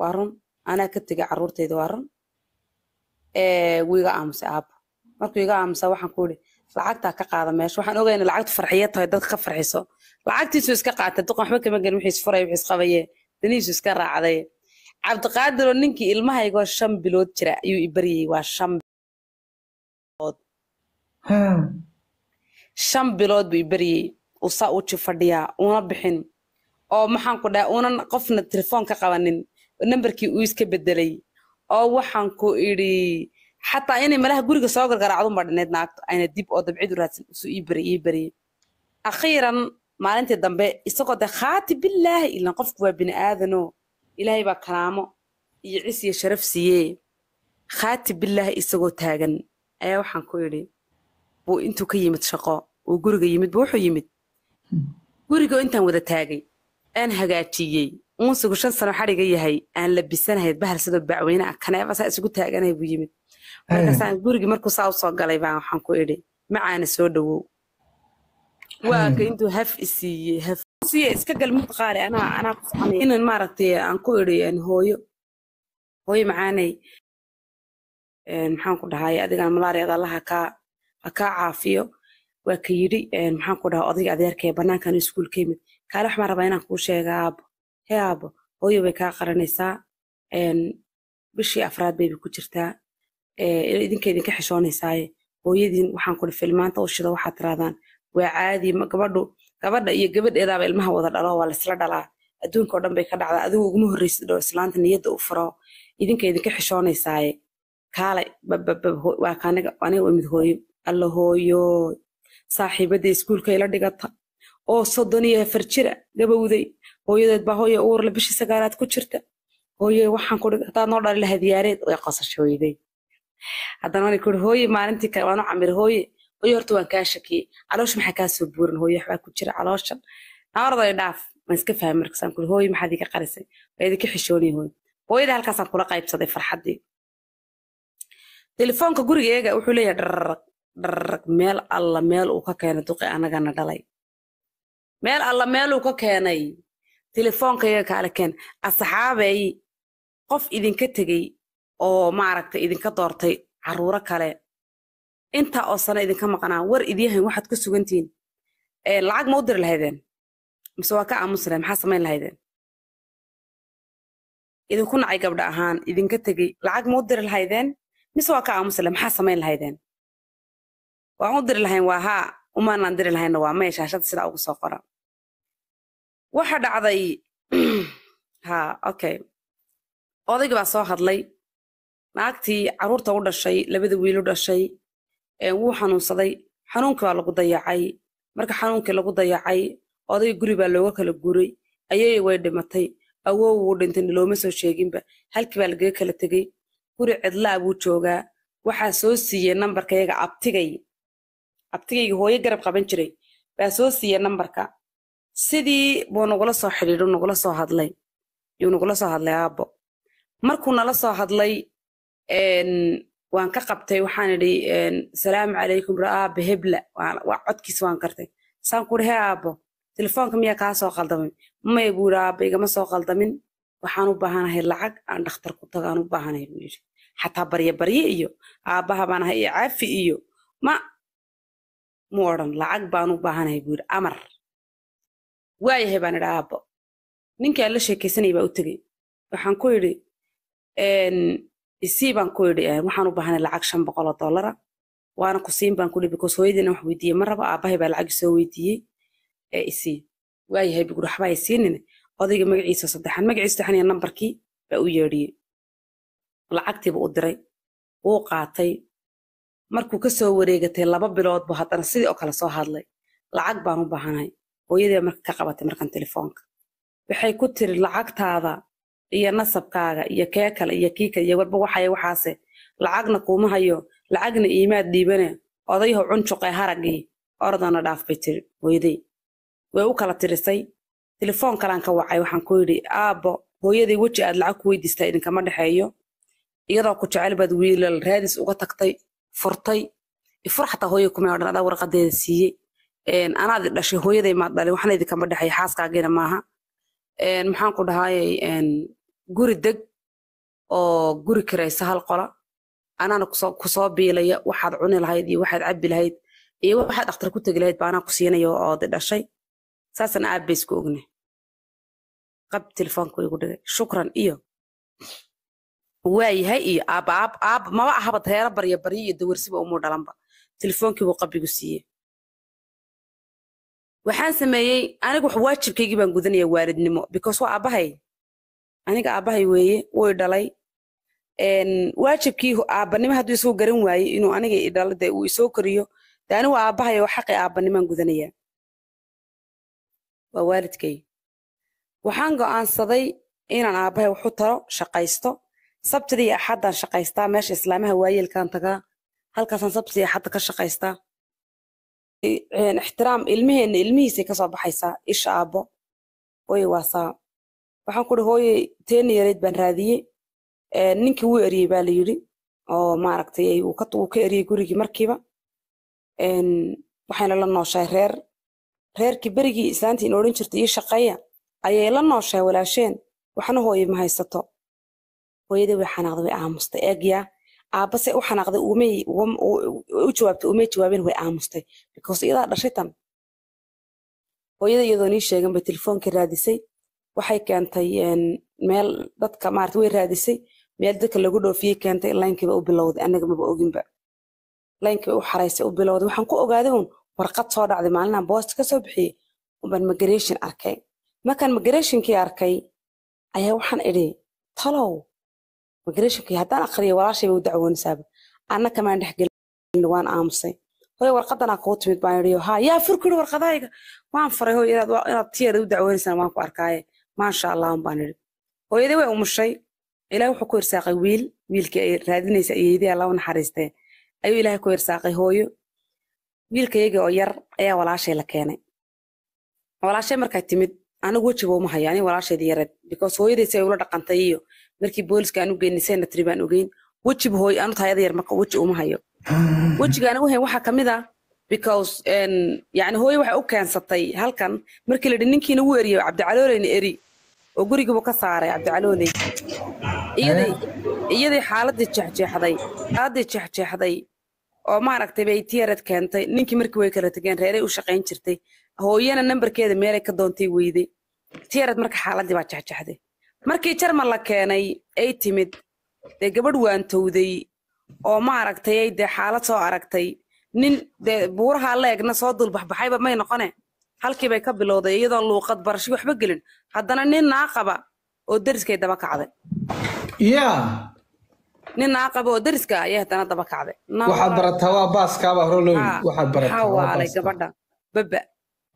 waa run anaa ka tegay carruurtayda waa run wuu iga aamusay eh, aabo markuu iga aamusaa waxaan ku idhi lacagtaa ka qaada meesha waxaan ogayna lacagtu farxiya tahay dadka ka farxiso lacagtiisu iska qaatay duqan waxba kama gelin wixiis furay wixiis isqabaye daniisu iska raacday cabdiqaadiroo ninkii ilmahaygoo shan bilood jira ayuu i baryayey waa shan bilood Hmm. shan bilood buu beryey uu saa u jifadhiyaa una bixin oo maxaanku dhaha unan qofna telefoon ka qabanin nambarkii uu iska bedelay oo waxaan ku idhi xataa inay malaha guriga soo gargaraacdu dhinayd naagto ayna dib oo dabcid u raadsan usuu ii beryay ii beryay akhiiran maalintii dambe isagoo de khaati billaahi ilan qofku waa bini aadano ilaahay baa kalaamo iyo cis iyo sharaf siiyee khaati billaahi isagoo taagan ayaa waxaan ku idhi buu intuu ka yimid shaqo uu guriga yimid buu wuxuu yimid gurigo intaan wada taagay aan hagaajiyey unsigu shan sano xadhiga yahay aan labisanahayd bahal sidoo bacweyne ah kaneeba saa isugu taaganahay buu yimid markaasaan gurigii markuu saa usoo galay baan waxaan ku idhi macaana soo dhowow waaga intuu haf isiiyey haf siya iska gal mid qaali anaa anaa ku faxmay inan maaragtay aan ku idhi aan hooyo hooyo macaanay maxaan ku dhahay adigaan malaariyaad allaha kaa ha kaa caafiyo waa ka yidhi maxaanku dhaha odayga adeerkaee bannaankan iskuulka yimid kaale waxbaan rabaa inaan kuu sheega aabo he aabo hooyo bay kaa qaranaysaa bishii afraad bayba ku jirtaa idinka idinka xishoonaysaaye hooyadiin waxaan ku dhaha filmaanta u shida waxaad waa caadi gabadhu gabadha iyo gabadheedaaba ilmaha wada dhalo waa laysla dhalaa adduunka oo dhan bay ka dhacdaa adigu uguma horreysid dhoo islaanta niyadda u furo idinka idinka xishoonaysaaye kaale waa kaaniga aniga imid hooyo alla hooyo saaxiibadda iskuulka ila dhigata oo soddon iyo afar jira gabowday hooyadeed baa hooya uurle bishii sagaalaad ku jirta hooye waxaan kudhi haddaad noo dhali lahayd yaareed way qosashooyday haddana waan kudhi hooye maalintii kale waanu camir hooye hooye horta waan kaa shakiyey caloosh maxaa kaa buuran hooye waxbaa ku jira calooshan naarday dhaaf waan iska fahmay markaasaan hooye maxaad iga qarisay waa idinka xishoonay hooye hooyada halkaasaan kula qaybsaday farxaddii telefoonka gurigeega wuxuu leeyahay dhararag dharrag meel alla meel uu ka keenay duqi anagana dhalay meel alla meeluu ka keenay telefoonkayga kaala keen asxaabey qof idinka tegey oo maaragta idinka doortay carruuro kale inta oo sana idinka maqnaa war idyahan waxaad ku sugantihiin lacag ma u diri lahaydeen mise waa ka aamusi lahayd maxaa samayn lahaydeen idinku nacay gabdha ahaan idinka tegey lacag ma u diri lahaydeen mise waa ka aamusi lahayd maxaa samayn lahaydeen waan u diri lahayn waa haa umaanaan diri lahaynna waa maya shaashada sidaa ugu soo qoran waxa dhacday ha okay odayga baa soo hadlay naagtii caruurta u dhashay labada wiil u dhashay wuu xanuunsaday xanuunkii baa lagu dayacay marka xanuunkii lagu dayacay odayga guri baa looga kala guray ayay way dhimatay awow wuu dhintayna looma soo sheeginba halkii baa lagaga kala tegey guri cidlaa buu joogaa waxaa soo siiyey nambarkayaga abtigay abtigayga hooye garab qaban jiray baa soo siiya nambarka sidii buu nagula soo xidhiidh nagula soo hadlay yuu nagula soo hadlay aabbo markuu nala soo hadlay waan ka qabtay waxaan idhi salaamu calaykum aabba hebla codkiis waan kartay saan ku ihi he telefoonka miyaa kaa soo qaldamay maya buu yidhi aabba igama soo qaldamin waxaan u baahanahay lacag aan dhakhtar ku tago u baahanahay buu yidhi xataa barye iyo aabbaha baan ahay iyo caafi iyo ma mu odhan lacag baan u baahanahay buu yidhi amar waayahay baan idhi aabo ninkii aan la sheekaysanaya baa u tegey waxaan ku yidhi isii baan ku yidhi waxaan u baahanay lacag shan boqol oo dollara waana ku siin baan ku dhi because hooyadiina wax weydiiyey ma rabo aabbahay baa lacag isoo weydiiyey ee isii waayahay buu yidhi waxbaa isiinin odayga magaciisa saddexan magaciisa saddexan iyo nambarkii baa u yeedhiyey lacagtiiba u diray wuu qaatay markuu ka soo wareegatay laba biloodbu haddana sidii oo kale soo hadlay lacag baan u baahanahay hooyadee marka ka qabatay markan telefoonka waxay ku tiri lacagtaada iyo nasabkaaga iyo kee kale iyo kiikale iyo warba waxaya waxaase lacagna kuuma hayo lacagna iimaad dhiibane odayho cunjuqee haragii ordana dhaaf bay tiri hooyaday way u kala tirisay telefoon kalaan ka wacay waxaan ku yidhi aabbo hooyaday weji aad lacag ku weydiistaa idinkama dhexeeyo iyadoo ku jecel baad wiilal raadis uga tagtay furtay ifurxata xataa hooya kuma odhan adaa warqadeeda siiyey anaadi dhashay hooyaday maad dhalin waxna idinkama dhexeeya xaaskaagina maaha maxaan ku dhahaayey guri deg oo guri kiraysa hal qola anaana ku soo biilaya waxaad cuni lahayd iyo waxaad cabbi lahayd iyo waxaad dhakhtar ku tegi lahayd baanaa ku siinaya oo de dhashay saasaan aabbaysku ogna qab telefoonka igu dhigay shukran iyo waayahay iyo aabaaab aab maba ahaba heero barya baryo iyo dawarsiba umu dhalanba telefoonkiibuu qabrigu siiye waxaan sameeyey anigu waajibkaygii baan gudanaya waalidnimo because waa aabbahay aniga aabbahay weeye wuu idhalay waajibkii aabanimo hadduu isagoo garan waaye inuu aniga idhala dee uu isoo koriyo de anigu aabbahay oo xaqi aabanimaan gudanaya waa waalidkay waxaan go'aansaday inaan aabbahay waxu taro shaqaysto sabtidii iyo axaddaan shaqaystaa meesha islaamaha waayeelkaan tagaa halkaasaan sabtida iyo axadda ka shaqaystaa ixtiraam ilmaheenna ilmihiisay kasoo baxaysaa isha aabbo hooye waasaa waxaan ku uhi hooye teena yareyd baan raadiyey ninkii wuu eriyey baa la yidhi oo maaragtay wuu ka eriyey gurigii markiiba waxayna la nooshahay reer reerkii berigii islaantii in odhan jirtay ii shaqeeya ayay la nooshahay walaasheen waxna hooye ma haysato hooyadii way xanaaqday way aamustay eegya aabbase u xanaaqday u jawaabtay umay jawaabeen way aamustay because iyadaa dhashay tan hooyada iyadoo nii sheegan bay telefoonkii raadisay waxay keentay meel dadka maarata way raadisay meel dadka lagu dhoofiyey keentay laynkiiba u bilowday anaga maba oginba laynkiiba u xaraysay u bilowday waxaan ku ogaaday uun warqad soo dhacday maalinaan boost ka soo bixiyey unbaan migration arkay markaan migrationkii arkay ayaa waxaan idhi talow wagrashubkii haddaan akhriyo walaashay buu dacwoonaysaaba anna kamaan dhexgelin waan aamusay hooy warqadanaa kuu timid baan idhiyo haa yaa furkuri warqadayga waan faray hooy inaad tiyada u dacwoonaysaan waan ku arkaaye maasha allahun baan idhi hooyaday way umushay ilaah wuxuu ku irsaaqay wiil wiilkii ay raadinaysa ayeedii allah u naxariistee ayuu ilaahay ku irsaaqay hooyo wiilkayagii oo yar ayaa walaashay la keenay walaashay markay timid anigu wejiba uma hayo aniga walaasheedii yareed because hooyaday ay ula dhaqantay iyo markii booliska aan u geynay senatary baan ogeyn wejiba hooy anu taayada yar maqa weji uma hayo wejigaana uhayn waxaa ka mid ah, because yani hooye waxay u keensatay halkan markii layidhi ninkiina wuu eriyo cabdicalooleyna eri oo gurigiibu ka saaray cabdicalooley iyadii xaaladii jeexjeexday xaaladii jeexjeexday oo maaragtay bay tiyareed keentay ninkii markii way kala tegeen reeray u shaqayn jirtay hooyana nambarkeeda meelay ka doontay weyday tiyareed marka xaaladii baa jeexjeexday markii jarmal la keenay ay timid dee gabadh waantowday oo maaragtay ay dee xaalad soo aragtay nin dee buurahaa la egna soo dulbaxbaxayba may noqone halkiibay ka bilowday iyadoo luuqad barasho waxba gelin haddana nin naaqaba oo deriskay daba kacday ya nin naaqaba oo deriska ayay haddana daba kacday waxaad
barataa waa baaskaaba hore looyi waxaad barataa waalay
gabadha baba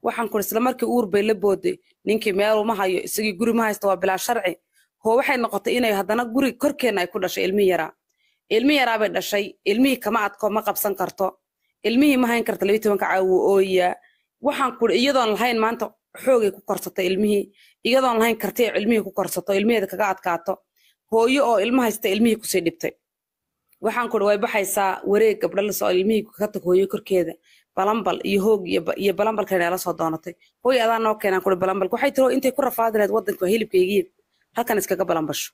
waxaan kuri isla markii uur bay la booday ninkii meeluma hayo isagii guri ma haysta waa bilaa sharci hoo waxay noqotay inay haddana guri korkeenna ay ku dhashay ilmi yaraa ilmi yaraa bay dhashay ilmihii kama adko ma qabsan karto ilmihii ma hayn karta labaiy caawo ooyaa waxaan kuri iyadoon lahayn maanta xoogay ku korsato ilmihii iyadoon lahayn kartay ilmihii ku korsato ilmaheeda kaga adkaato hooyo oo ilma haysta ilmihii kusii dhibtay waxaan kuri way baxaysaa wareeg gabdho lasoo ilmihii ka tag hooyo korkeeda balambal iyo hoog iyo balambalka inaala soo doonatay hoy adaa noo keenaan kuri balambal waxay tiri intay ku rafaadi lahayd waddanka hilibkaygiib halkan iskaga balambasho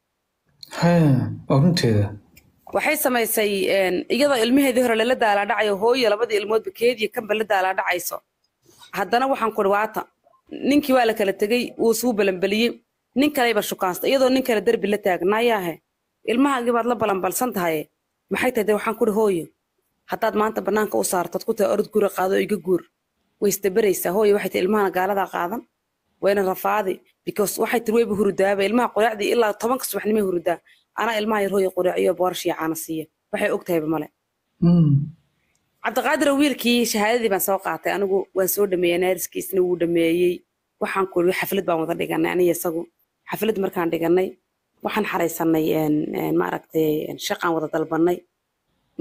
runteeda waxay samaysay iyadoo ilmaheedii hore lala daalaadhacayo hooyo labadii ilmoodba keediyo kanba la daalaadhacayso haddana waxaan kuri waata ninkii waa la kala tegey wuu suu balambaliyey nin kaleyba shukaansta iyadoo nin kale derbi la taagnaayaahe ilmahaagii baad la balambalsan tahaye maxay tahay de waxaan kuri hooyo haddaad maanta bannaanka u saartood ku tahay orod gura qaado iga guur way istabaraysaa hooya waxay tii ilmahana gaaladaa qaadan wayna rafaadi because waxay tir weyba hurudaaba ilmaha qoreacdii ilaa tobanka subaxnimay hurudaa anaa ilmaha yar hooya qoreaciyo boorash caana siiya waxay og tahayba male hmm. cabdiqaadira wiilkii shahaadadii baan soo qaatay anigu waan soo dhameeyey naariskiisna wuu dhameeyey waxaan kuuri xaflad baan wada dhiganay aniga isagu xaflad markaan dhiganay waxaan xaraysanay maaragtay shaqaan wada dalbanay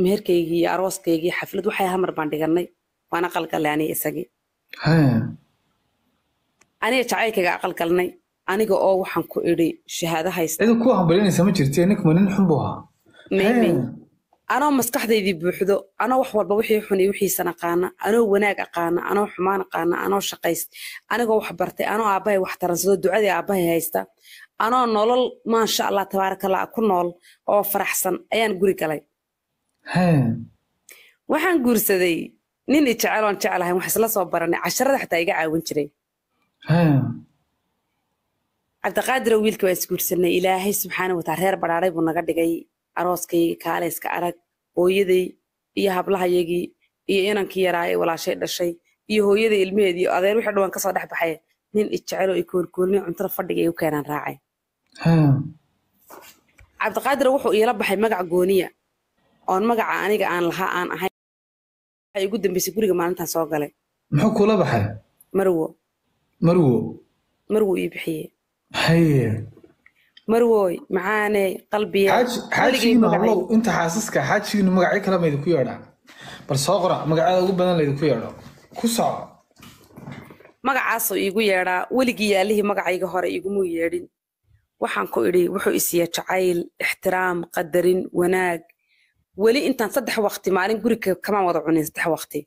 meherkaygii iyo arooskaygii xaflad waxay hamar baan dhiganay waan aqalgalay aniga isagii aniga jacaylkayga aqalgalnay aniga oo waxaan ku idhi shahaado haysta
hambalinaysa ma jirti ninkuma nin xun buu
ahaa anoo maskaxdaydii buuxdo anoo wax walba wixii xuni wixiisan aqaana anoo wanaag aqaana anoo xumaan aqaana anoo shaqaysta anigoo wax bartay anoo aabbahay wax taransado ducadii aabbahay haysta anoo nolol maasha allah tabaarakallah ku nool oo faraxsan ayaan guri galay
waxaan
guursaday nin ijecelon jeceloon jeclahay wax isla soo baranay casharada xataa iga caawin jiray cabdiqaadiro wiilka waa isguursanay ilaahay subxaana wataala reer badhaaray buu naga dhigay arooskay kaalayska arag hooyaday iyo hablahayagii iyo inankii yaraa ee walaashay dhashay iyo hooyaday ilmaheed iyo adeer wixii dhawaan kasoo dhex baxay nin ijecelo i koolkoolni cuntada fadhiga igu keenaan raacay cabdiqaadiro wuxuu iila baxay magac gooniya oon magaca aniga aan lahaa aan ahayn ugu dambeysay guriga maalintaan soo galay
muxuu kula baxay marwo marwo
marwo ii bixiye haye marwoy macaane
qalbiyaxaajigiinahalow xaasaska xaajigiinu magacyo kale ma idinku yeedhaa bal soo qora magacyada ugu badan laydinku yeedho ku soco
magacaasuu iigu yeedhaa weligii yaallihii magacayga hore igumuu yeedhin waxaan ku idhi wuxuu isiya jacayl ixtiraam qadarin wanaag weli intaan saddex wakti maalin guriga kamaan wada cunin saddex wakti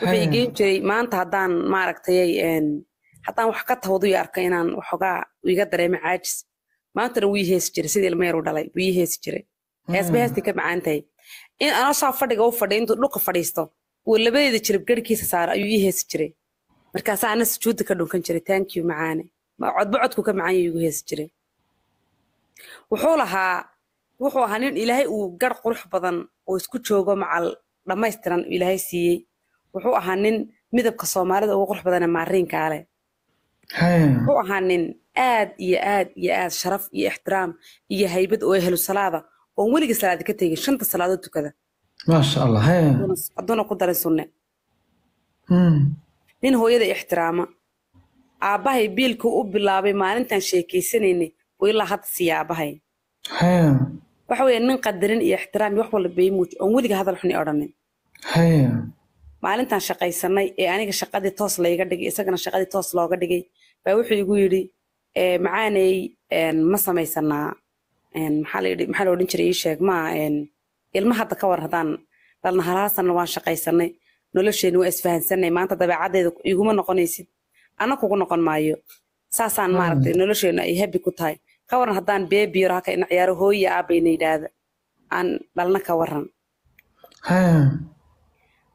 wuxuu igeen jiray maanta haddaan maaragtayay haddaan wax ka tahoodu arka inaan waxoogaa iga dareemo caajis maantana wii heesi jiray sidii ilmeeru dhalay wii heesi jiray hmm. heesba heestay ka macaan in anoo saa fadhiga u fadhiya intuu dhulka fadhiisto uu labadeeda jirib garhkiisa saara ayuu ii jiray markaasaa ana sujuudda ka dhunkan jiray thank macaane codba codku ka macaan igu heesi jiray wuxuu lahaa wuxuu ahaa nin ilaahay uu gar qurux badan oo isku joogo macal dhammaystiran ilaahay siiyey wuxuu ahaa nin midabka soomaalida ugu qurux badane maariinkaaleh ah wuxuu ahaa nin aad iyo aad iyo aad sharaf iyo ixtiraam iyo haybad oo ehlu salaada oon weligii salaadi ka tegin shanta salaadood tukada maasha allah hadduuna ku darin sunne hmm. nin hooyada ixtiraama aabahay biilku u bilaabay maalintaan sheekaysanaynay oo ilaa hadda siiya aabahay waxa nin qadarin iyo ixtiraam iyo wax walba bay muuj oon weliga hadal xun i odhanin maalintaan shaqaysanay ee aniga shaqadii toos layga dhigay isagana shaqadii toos looga dhigay baa wuxuu igu yidhi macaanay ma samaysanaa maxaa la odhan jiray ii maa ilma hadda ka war haddaan dhalna waan shaqaysanay nolosheenna waa isfahansanay maanta dabeecaddeeda iguma noqonaysid ana kugu noqon maayo saasaan maaragtay nolosheenna ay habi ku tahay ka waran haddaan beebiyor haka ah ina ciyaaro hooya aaba ah ina yidhaahda aan dhalna ka waran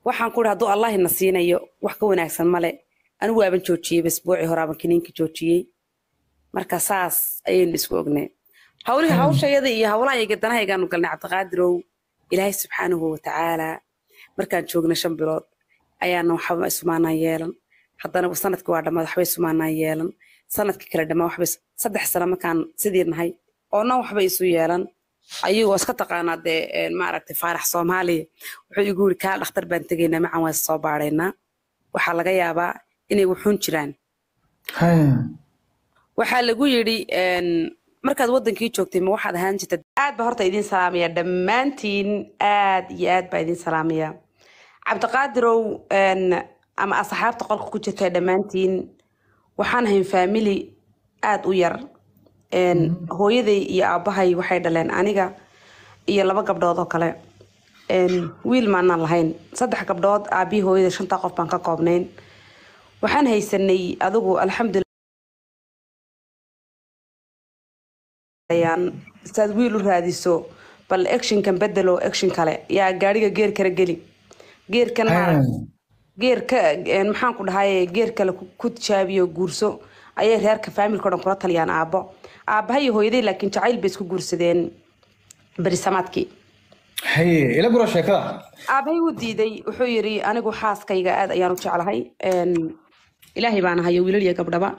waxaan ku ihi hadduu allahina siinayo wax ka wanaagsan male anigu waaban joojiyey basbuuci horaaban kiniinka joojiyey marka saas ayaynu isku ognay hawlihii hawshayada iyo hawlahayga danahaygaanu galnay cabdiqaadirow ilaahay subxaanahu watacaalaa markaan joogna shan bilood ayaana waxba isumaanaan yeelan haddana sanadkii waa dhammaad waxba isumaanaan yeelan sanadkii kale dhammaa waxba saddex sano markaan sidii nahay oo dhan waxba isu yeelan ayagoo iska taqaanaa dee maaragtay faarax soomaaliya wuxuu igu yiri kaa dhakhtar baan tegaynaa macan waan soo baaraynaa waxaa laga yaabaa inay wuxuun jiraan waxaa lagu yidhi markaad waddankii joogtay ma waxaad ahaan jirta aad ba horta idiin salaamaya dhammaantiin aad iyo aad baa idiin salaamaya cabdiqaadirow ama asxaabta qolka ku jirta dhammaantiin waxaan ahayn faamili aada u yar mm. hooyaday iyo aabbahay waxay dhaleen aniga iyo laba gabdhood oo kale wiil maanaan lahayn saddex gabdhood aabbii hooyada shantaa qof baan ka koobnayn waxaan haysanay adigu alxamdulilah saad wiil u raadiso bal actionkan bedelo action kale yaa gaadhiga geer kala geli geerkan geerka maxaan ku dhahaye geer kale ku tijaabiyo guurso ayay reerka faamilka o dhan kula taliyaan aabo aabahay iyo hooyaday laakiin jacayl bay isku guursadeen berisamaadkii ila gura aabahay wuu diiday wuxuu yidhi anigu xaaskayga aad ayaan u jeclahay ilaahay baan ahayo wiilal iyo gabdhaba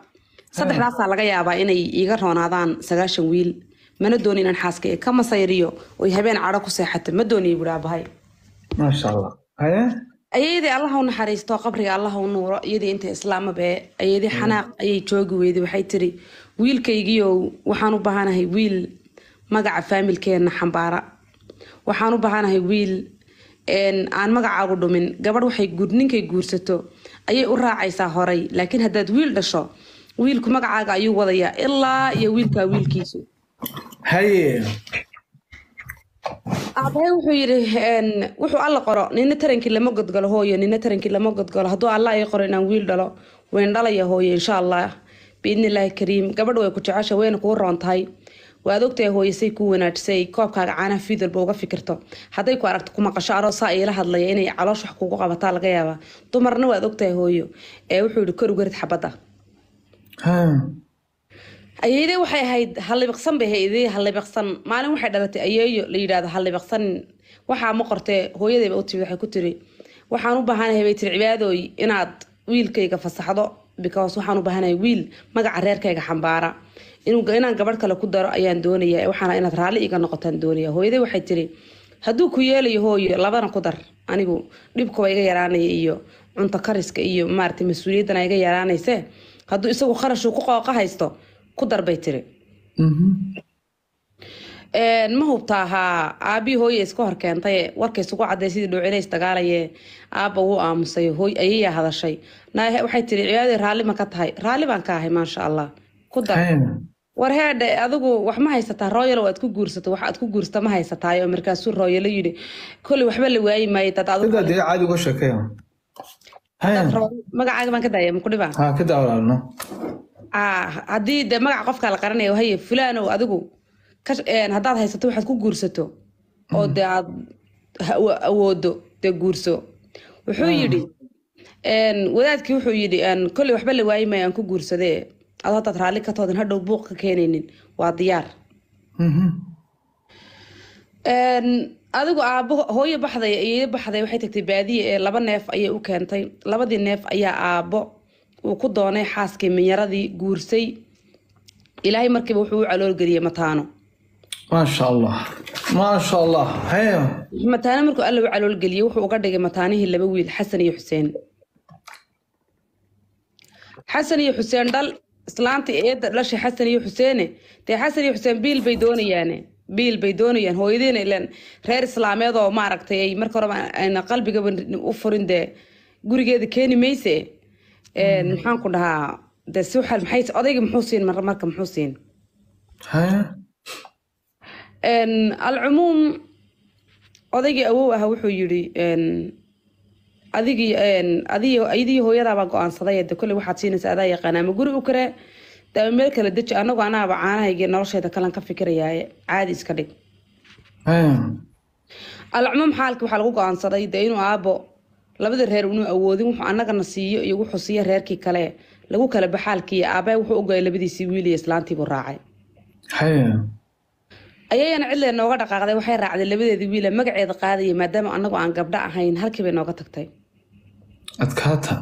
saddexdaasaa laga yaabaa inay iiga roonaadaan sagaashan wiil mana dooni inaan xaaskayga ka masayriyo oy habeen cadho ku seexato ma dooniya buuri aabahay maasha allah ayadii allaha u naxariisto qabriga allaha u nuuro iyadii inta islaamabe ayadii mm. xanaaq ayay joogi weyday waxay tiri wiilkaygiiow waxaan u baahanahay wiil magaca faamilkeena xambaara waxaan u baahanahay wiil aan magacaagu dhumin gabadh waxay ninkay guursato ayay u raacaysaa horay laakiin haddaad wiil dhasho wiilku magacaaga ayuu wadayaa ilaa iyo wiilkaa wiilkiisu aabbahay wuxuu yidhi wuxuu alla qoro nina tarankii lama godgalo hooyo nina tarankii lama godgalo hadduu alla ii qoro inaan wiil dhalo wayn dhalaya hooyo insha allah biidni kariim gabadh way ku jecesha wayna kuu roon waad ogtahay hooyasay kuu wanaajisay koobkaaga caanaha fiidalba uga fikirto hadday ku aragto ku maqasho aroosaa iila hadlaya inay caloosh wax kuugu qabataa laga yaabaa dumarna waad ogtahay hooyo ee wuxuu yidhi kor ugarid xabadda ayeeyday waxay ahayd hallibiqsan bay hayday hallibiqsan maalin waxay dhalatay ayeeyo la yidhaahdo hallibiqsanin waxaa ma qortee hooyadayba u timid waxay ku tiri waxaan u baahanahay bay tiri cibaadooy inaad wiilkayga fasaxdo because waxaan u baahanahay wiil magaca reerkayga xambaara inaan gabadh kale ku daro ayaan doonaya waxaana inaad raalli iga noqotaan doonaya hooyaday waxay tiri hadduu ku yeelayo hooyo labana ku dar anigu dhibkuba iga yaraanaya iyo cunto kariska iyo maarata mas-uuliyadana iga yaraanayse hadduu isagu kharashuu ku qooqa haysto ku darbay tiri mm-hmm. ma hubta ahaa aabii hooye iska hor keentay warka isugu caday sidii dhuucilays dagaalaye aabba wuu aamusay hooy ayayaa hadashay waxay tiri ciyaadii raalli ma ka tahay raalli baan ka ahay maasha allah ku dar war adigu wax ma haysataa royal waad ku guursato wax aad ku guursata ma haysataayo markaasuu royalo yidhi koley waxba la waayi maayo dad caadi magacaaga baan ka daaya mukudhibaa ka daawalaano Ah, haddii de magaca qofka la qaranayo haye fulanow adigu haddaad haysato waxaad ku guursato mm-hmm. oo de aad awoodo dee guurso wuxuu ah. yidhi wadaadkii wuxuu yidhi kolley waxba la waayi maayo aan ku guursadee ado hataad raalli ka toodan hadhow buuq ka keenaynin waa diyaar mm-hmm. adigu aabo hooyo baxday iyo baxday waxay tagtay baadiye ee laba neef ayay u keentay labadii neef ayaa aabo uu ku doonay xaaskii minyaradii guursay ilaahay markiiba wuxuu u caloolgeliyey mataano
maasha allah
maasha allah mataano markuu alla u caloolgeliyey wuxuu uga dhigay mataanihii laba wiil xasan iyo xuseen xasan iyo xuseen dhal islaanta eedda dhashay xasan iyo xuseene dee xasan iyo xuseen biil bay doonayaane biil bay doonayaan hooyadiina ilan reer islaameed oo maaragtay ay marka horeba ayna qalbiga u furin dee gurigeeda keeni mayse Mm. maxaan dhahaa de si maxay odayga muxuu siin mar muxuu siin alcumuum odaygii awow aha wuxuu yidhi adigii adii hooyadaabaa go-aansaday de kolley waxaad siinaysa adaa yaqaana ama guri u kare dama meel kale deji anagu anaaba caanahaygi nolosheeda kalan ka fikirayaaye caadi iska dhig alcumuum xaalkii waxaa lagu go-aansaday de inuu aabo labada reer unuu awoodin wuxuu annagana siiyo iyogu xusiyo reerkii kale lagu kala baxaalkiiya aabbaha wuxuu ogolay labadiisii wiiliya islaantiibuu raacay ayayana cidlee nooga dhaqaaqday waxay raacday labadeedii wiila magaceeda qaadaya maadaama annagu aan gabdho ahayn halkiibay nooga tagtay adkaata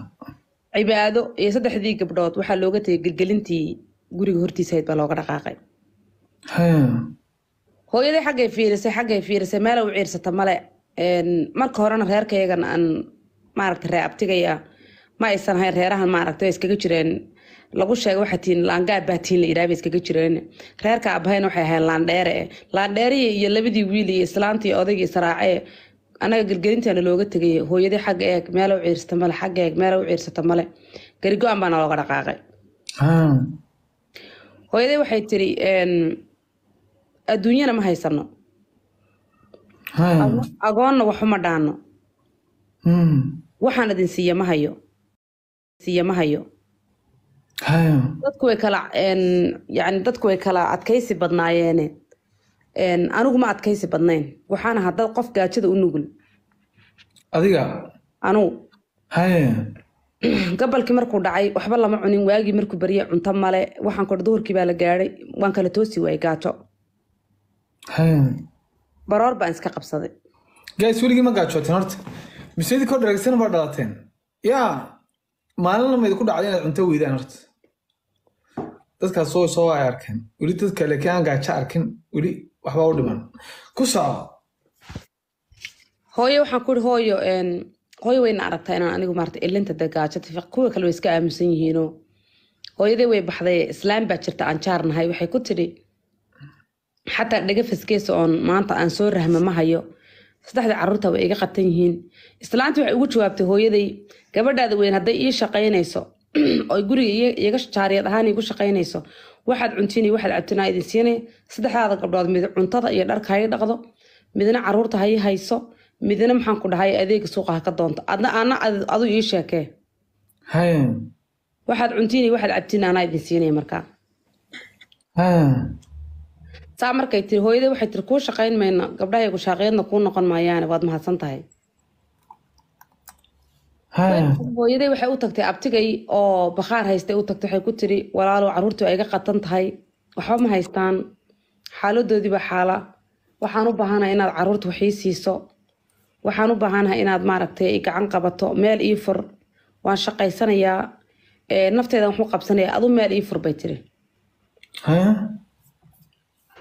cibaado iyo saddexdii gabdhood waxaa looga tegay gelgelintii guriga hortiisahayd baa looga dhaqaaqay hooyaday xaggay fiirisay xaggay fiirisay meela u ciirsata male marka horena reerkaygan aan maaragta ree abtigaya ma aysan ahayn reerahan maaragta iskaga jireen lagu sheega waxa tiin la yidhaha iskaga jireen reerka abahayn waxay ahayn laandheere laandheeriya iyo labadii wiil iyo islaantii odaygii saraace annaga gelgelintaana looga tegay hooyadii xagga eeg meel u ciirsata male xagga eeg meel u ciirsata male gari an baana looga dhaqaaqay hooyadii waxay tiri adduunyana ma haysano agoonna waxuma dhaano Hmm. waxaan idin siiya ma hayo siiya ma hayo dadku way kala yani dadku way kala adkaysi badnaayeene anigu ma adkaysi badnayn waxaan ahaa dad qof gaajada u nugul adiga anugu gobolkii markuu dhacay waxba lama cunin waagii markuu baryay cunto male waxaan kor duhurkii baa la gaaday waan kala toosi waayay gaajo
baroor baan iska qabsaday gays weligii ma gaajootin horta misyadii kor dharagsana waa dhalateen yaa maalinna mayd ku dhacday inaad cunto weydaan horta dadkaas soo soo ay arkeen weli dad kale kii arkin weli waxbaa u dhiman ku soco
hooyo waxaan ku hooyo hooyo wayna aragtaa inaan anigu maarata ilinta de kuwa kale way iska aaminsan yihiinoo hooyadii way baxday islaam baa jirta aan jaar waxay ku tidhi xataa dhagafaskeysa oon maanta aan soo rahma ma hayo saddexda caruurta way iga qabtan yihiin islaanti waxay ugu jawaabtay hooyaday gabadhaada weyn hadday ii shaqaynayso oo guriga iga jaariyad ahaan igu shaqaynayso waxaad cuntiin waxaad cabtinaa idin siinay saddexdaada gabdhood mid cuntada iyo dharka ha dhaqdo midna caruurta ha hayso midna maxaan ku dhahay adeega suuqa ha ka doonto adna adu ii sheekee waxaad cuntiin waxaad cabtiin anaa idin siinay markaa saa markay tiri hooyada waxay tiri kuu shaqayn mayna gabdhahaygu shaaqeedna kuu noqon maayaane waad mahadsan tahay hooyaday waxay u tagtay abtigay oo bakhaar haystay u tagtay waxay ku tiri walaalow caruurtii ay ga qatan tahay waxba ma haystaan xaaladoodiiba xaala waxaan u baahanaha inaad caruurta waxii siiso waxaan u baahanaha inaad maaragtay gacan qabato meel ii fur waan shaqaysanayaa nafteedan waxu qabsanayaa adu meel ii fur bay tiri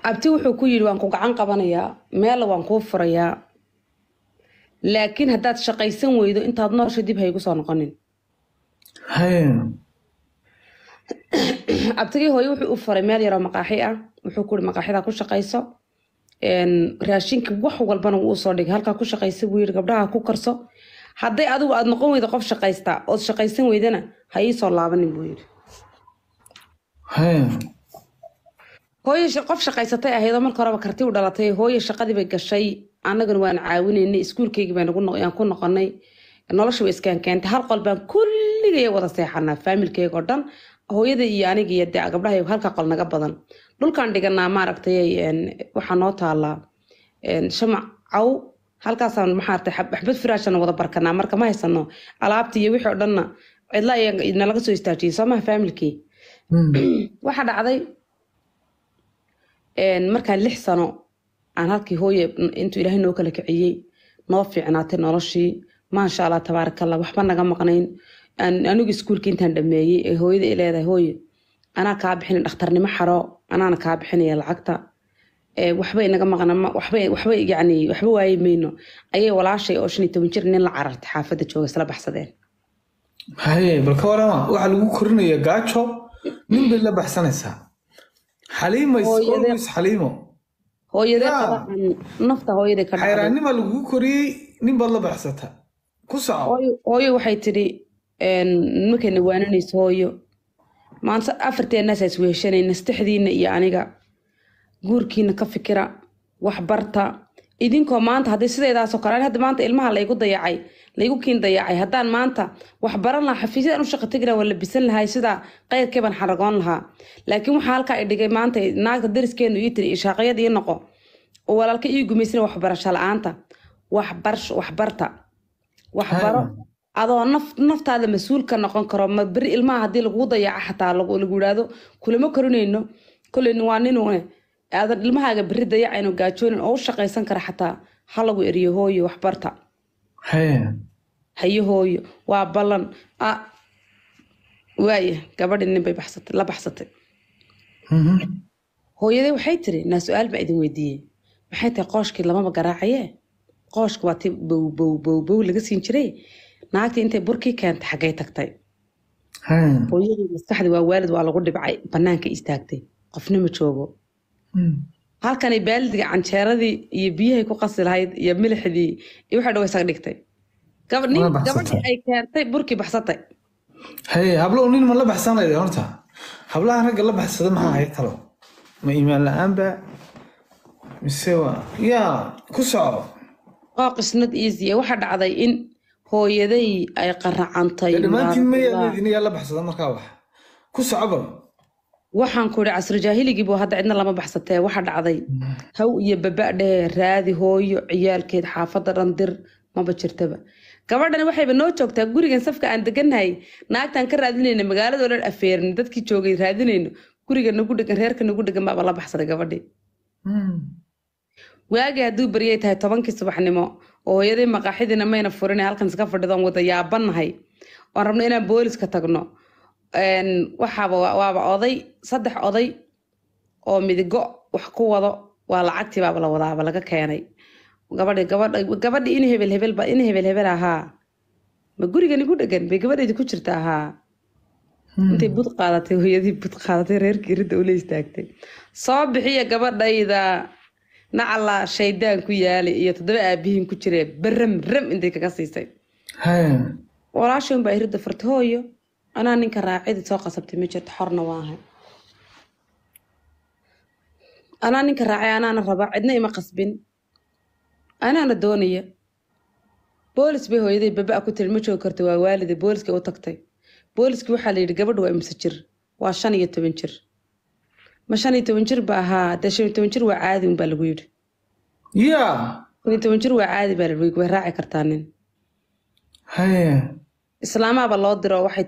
abti wuxuu ku yidhi waan ku gacan qabanayaa meella waan kuu furayaa laakiin haddaad shaqaysan weydo intaad noosha dib haygu soo noqonin abtigii hooye wuxuu u faray meel yaroo maqaaxi ah wuxuu ku ihi maqaaxida ku shaqayso raashinka wax walbana wuu usoo dhigay halkaa ku shaqaysa buu yidhi gabdhaha ku karso hadday adigu aada noqon weyda qof shaqaysta ood shaqaysan weydana ha iisoo laabanin buu yidhi hooye qof shaqaysatay ahaydoo marka horeba karti u dhalatay hooye shaqadiibay gashay annagana waan caawinaynay iskuulkeygii baan ku noqonay nolosha way iskaankeentay hal qol baan kulligay wada seexanaa faamilkeyga oo dhan hooyada iyo aniga iyo dee gabdhahay halka qol naga badan dhulkaan dhiganaa maaragtay waxaa noo taalaa shamac caw halkaasaan maxaartay xabad firaashan wada barkanaa marka ma haysano alaabta iyo wixii oo dhanna cidla nalaga soo istaajiyay soomaha faamilkii hmm. waxaa dhacday markaa lix sano aan halkii hooye intuu ilaahay noo kala kiciyey noo fiicnaatay noloshii maasha allah tabaarakallah waxba naga maqnayn anigu iskuulkii intaan dhameeyey ee hooyada i leedahay hooye anaa kaa bixina dhakhtarnimo xaro anaana kaa bixinaya lacagta waxbay naga maqnawaba yani waxba waaye mayno ayay walaashay oo shan iyo toban jir nin la carartay xaafadda jooga isla baxsadeen
haye balka warama waxaa lagu korinaya gaajo nin bay la baxsanaysaa
xaliimaxayraannima
lagugu koriyey nin baad la baxsata
ku socohooyo waxay tidhi nimakayna waananayso hooyo maanta afarteennaasa isweheshanayna saddexdiina iyo aniga guurkiina ka fikira waxbarta idinkoo maanta haddii sideedaasoo kale hadda maanta ilmaha laygu dayacay laygu kiin dayacay haddaan maanta wax baran lahaa xafiisyadaan u shaqa tegi lahaa waa labisan lahay sidaa qayrkayban xaragoon lahaa laakiin waxaa halkaa i dhigay maanta naagta dariskeenu ii tiri ishaaqayad noqo oo walaalka ii gumaysana waxbarasho la-aanta waxbarta waxbaro adoo naf naftaada mas-uul ka noqon karo ma beri ilmaha haddii laguu dayaco xataa lagu ah, idhaahdo kulama korinayno kolleyni waa ninu aadan ilmahaaga beri dayacayn gaajoonin oo u shaqaysan kara xataa ha lagu eriyo hooyo waxbarta
hayo
hooyo waa ballan waaya gabadhi ninbay baxsatay la baxsatay mm-hmm. hooyadee waxay tiri naa su-aal baa idin weydiiyey maxay tahay qooshkii lamaba garaacaye qooshka waa ti bow bow bow bow laga siin jiray naagtii intay burkii keentay xaggay tagtay hooyadii maskaxdii waa waalid waa lagu dhibcay bannaanka istaagtay qofnima joogo mm halkani baalidiga canjeeradii iyo biyahay ku qasi lahayd iyo milixdii iyo waxay dhawa isaga dhigtay gabadhii ay keentay burkii baxsatay
hay hablo nin ma la baxsanay horta hablaha ragga la baxsada maxaa ahay talo ma iimaan la-aanba mise waa
yaa ku soco qooqisnad iisiya waxaa dhacday in hooyaday ay qaracantay dhammaantiin
mayaa la baxsada markaa wax ku soco bal
waxaan ku ihi casri jaahiligiibuu hadda cidna lama baxsatee waxa dhacday mm. haw iyo baba dhehee raadi hooyo ciyaalkeed xaafada dhan dir maba jirtaba gabadhan waxayba noo joogtaa gurigan safka aan degannahay naagtaan ka raadinayna magaaladoo dhan afeerina dadkii joogay raadinayno guriga nagu dhegan reerka nagu dhegan baaba la baxsaday gabadhii mm. waagii hadduu baryay tahay tobankii subaxnimo oo hooyadii maqaaxidiina mayna furina halkan iska fadhidoon wada yaabannahay oon rabno inaan booliska tagno waxaaba waaba oday saddex oday oo midigo wax ku wado waa lacagtii baaba la wadaaba laga keenay gabadhi gabadhi in hebel in hebel ahaa ma gurigan igu dhegan bay gabadhaydi ku jirta ahaa hmm. intay bud qaadatay hooyadii bud qaadatay reerkii ridda ula istaagtay soo bixiya gabadhayda nacla shaydaan ku yaalay iyo toddoba aabihiin ku jire baram ram intay kaga siisay walaashay unbaa ridda farta hooyo anaa ninka raacidii soo qasabtay ma jirta xorna waaha anaa ninka raacay anaana raba cidna ima qasbin anaana doonaya boolis bay hooyaday baba ku tiri ma joogi karta waa waalida booliskay u tagtay booliskii waxaa la yidhi gabadhu waa imse jir waa shan iyo toban jir ma shan iyo toban jir ba ahaa dee shan iyo toban jir waa caadi un baa lagu yidhi ya shan iyo toban jir waa caadi baa lagu way raaci kartaa nin islaamaaba loo diro waxay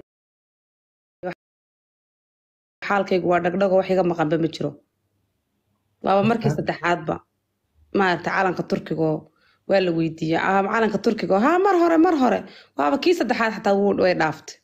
xaalkaygu waa dhagdhago wax iga maqanba ma jiro waaba markii saddexaadba maaragta calanka turkigo waa la weydiiya calanka turkigo ha mar hore mar hore waaba kii saddexaad xataa way dhaaftay